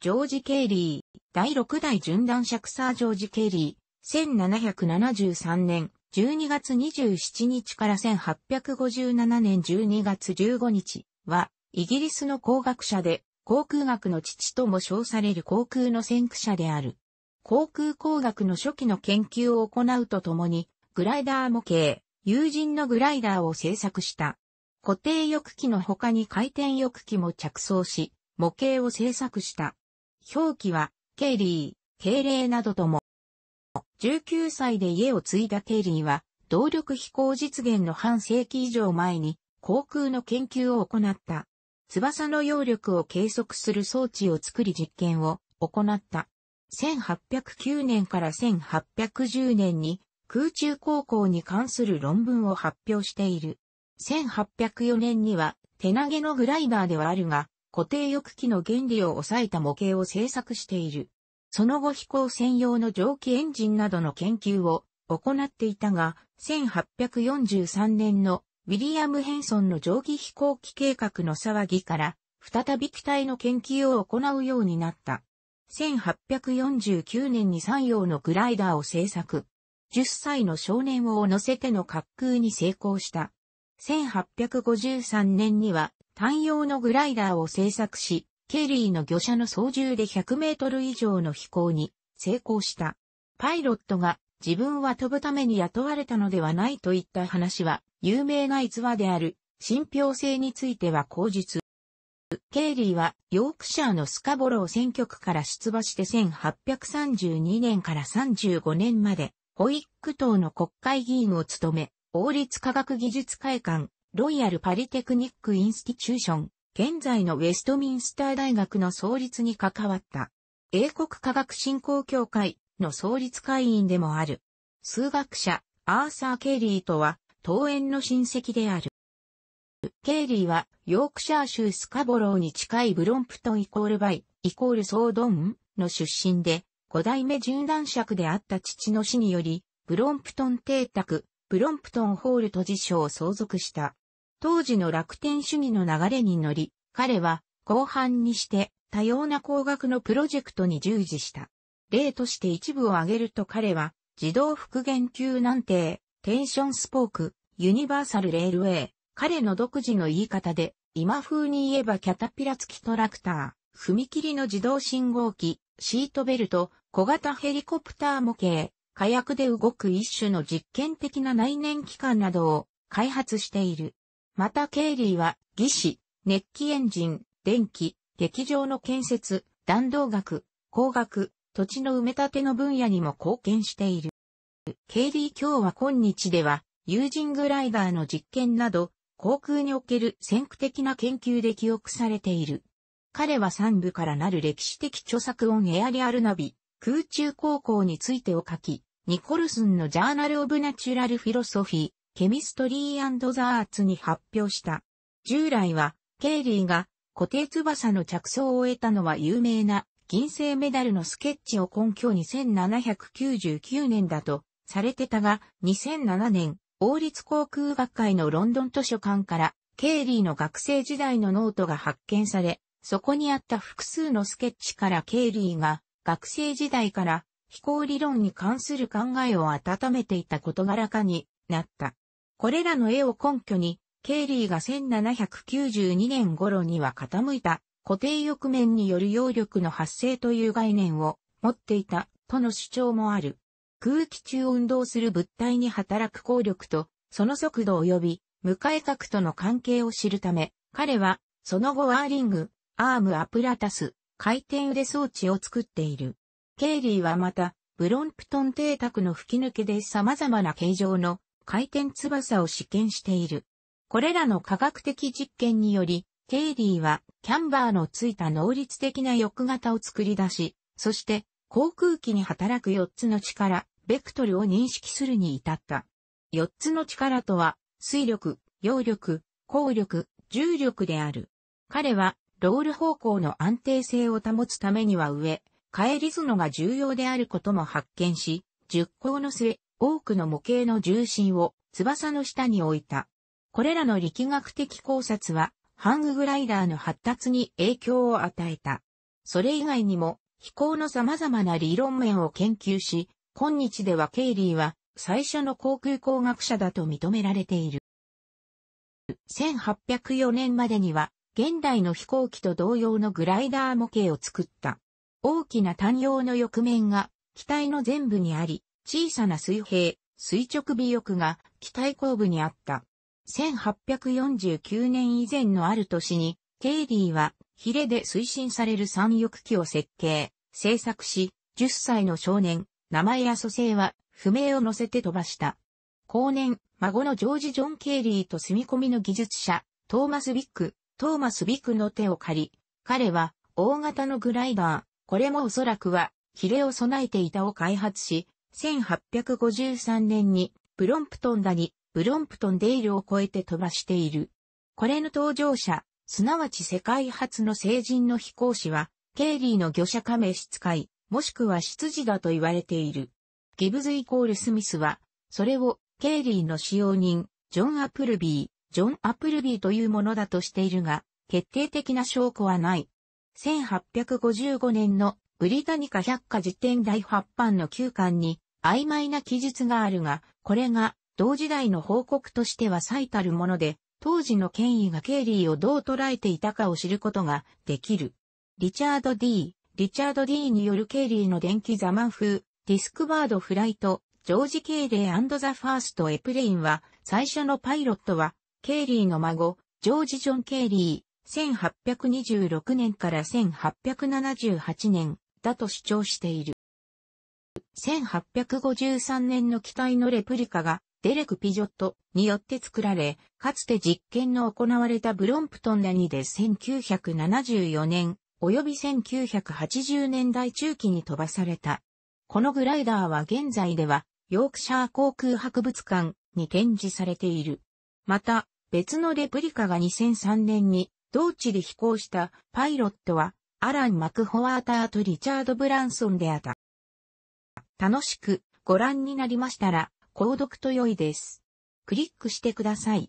ジョージ・ケイリー、第6代準男クサージョージ・ケイリー、1773年12月27日から1857年12月15日は、イギリスの工学者で、航空学の父とも称される航空の先駆者である。航空工学の初期の研究を行うとともに、グライダー模型、友人のグライダーを製作した。固定翼機の他に回転翼機も着想し、模型を製作した。表記は、ケイリー、ケイレーなどとも。19歳で家を継いだケイリーは、動力飛行実現の半世紀以上前に、航空の研究を行った。翼の揚力を計測する装置を作り実験を行った。1809年から1810年に空中航行に関する論文を発表している。1804年には手投げのグライダーではあるが、固定翼機の原理を抑えた模型を製作している。その後飛行専用の蒸気エンジンなどの研究を行っていたが、1843年のウィリアム・ヘンソンの蒸気飛行機計画の騒ぎから、再び機体の研究を行うようになった。1849年に3用のグライダーを製作。10歳の少年を乗せての滑空に成功した。1853年には単用のグライダーを製作し、ケリーの魚車の操縦で100メートル以上の飛行に成功した。パイロットが自分は飛ぶために雇われたのではないといった話は、有名な逸話である、信憑性については口述。ケイリーはヨークシャーのスカボロー選挙区から出馬して1832年から35年まで、ホイック島の国会議員を務め、王立科学技術会館、ロイヤル・パリテクニック・インスティチューション、現在のウェストミンスター大学の創立に関わった。英国科学振興協会の創立会員でもある。数学者、アーサー・ケイリーとは、桃園の親戚である。ケイリーは、ヨークシャー州スカボローに近いブロンプトンイコールバイ、イコールソードンの出身で、五代目純男爵であった父の死により、ブロンプトン邸宅、ブロンプトンホールと辞書を相続した。当時の楽天主義の流れに乗り、彼は後半にして多様な工学のプロジェクトに従事した。例として一部を挙げると彼は自動復元級難定、テンションスポーク、ユニバーサルレールウェイ、彼の独自の言い方で、今風に言えばキャタピラ付きトラクター、踏切の自動信号機、シートベルト、小型ヘリコプター模型、火薬で動く一種の実験的な内燃機関などを開発している。またケイリーは、技師、熱気エンジン、電気、劇場の建設、弾道学、工学、土地の埋め立ての分野にも貢献している。ケイリー今日は今日では、友人グライダーの実験など、航空における先駆的な研究で記憶されている。彼は三部からなる歴史的著作オンエアリアルナビ、空中航行についてを書き、ニコルスンのジャーナルオブナチュラルフィロソフィー、ケミストリーザーツに発表した。従来は、ケイリーが固定翼の着想を得たのは有名な銀製メダルのスケッチを根拠に1799年だとされてたが、2007年、王立航空学会のロンドン図書館から、ケイリーの学生時代のノートが発見され、そこにあった複数のスケッチからケイリーが学生時代から飛行理論に関する考えを温めていた事柄化になった。これらの絵を根拠に、ケイリーが1792年頃には傾いた固定翼面による揚力の発生という概念を持っていたとの主張もある。空気中を運動する物体に働く効力とその速度及びかい角との関係を知るため、彼はその後ワーリング、アームアプラタス、回転腕装置を作っている。ケイリーはまた、ブロンプトン邸宅の吹き抜けで様々な形状の回転翼を試験している。これらの科学的実験により、ケイリーはキャンバーのついた能率的な翼型を作り出し、そして航空機に働く4つの力、ベクトルを認識するに至った。4つの力とは、水力、揚力、効力、重力である。彼は、ロール方向の安定性を保つためには上、帰り図のが重要であることも発見し、熟考の末、多くの模型の重心を翼の下に置いた。これらの力学的考察は、ハンググライダーの発達に影響を与えた。それ以外にも、飛行の様々な理論面を研究し、今日ではケイリーは最初の航空工学者だと認められている。1804年までには、現代の飛行機と同様のグライダー模型を作った。大きな単葉の翼面が機体の全部にあり、小さな水平、垂直尾翼が機体後部にあった。1849年以前のある年に、ケイリーはヒレで推進される三翼機を設計、製作し、10歳の少年、名前や蘇生は不明を乗せて飛ばした。後年、孫のジョージ・ジョン・ケイリーと住み込みの技術者、トーマス・ビック、トーマス・ビックの手を借り、彼は大型のグライダー、これもおそらくは、ヒレを備えていたを開発し、1853年にブロンプトンだに、ブロンプトンデイルを超えて飛ばしている。これの搭乗者、すなわち世界初の成人の飛行士は、ケーリーの魚者加盟使い、もしくは執事だと言われている。ギブズイコールスミスは、それを、ケーリーの使用人、ジョン・アップルビー、ジョン・アップルビーというものだとしているが、決定的な証拠はない。1855年のブリタニカ百科事典第8版の旧刊に曖昧な記述があるが、これが同時代の報告としては最たるもので、当時の権威がケイリーをどう捉えていたかを知ることができる。リチャード D、リチャード D によるケイリーの電気ザマン風、ディスクバードフライト、ジョージ・ケイレーザ・ファースト・エプレインは、最初のパイロットは、ケイリーの孫、ジョージ・ジョン・ケイリー、1826年から1878年、だと主張している。1853年の機体のレプリカがデレク・ピジョットによって作られ、かつて実験の行われたブロンプトンニで1974年及び1980年代中期に飛ばされた。このグライダーは現在ではヨークシャー航空博物館に展示されている。また、別のレプリカが2003年に同地で飛行したパイロットはアラン・マクホワーターとリチャード・ブランソンであった。楽しくご覧になりましたら、購読と良いです。クリックしてください。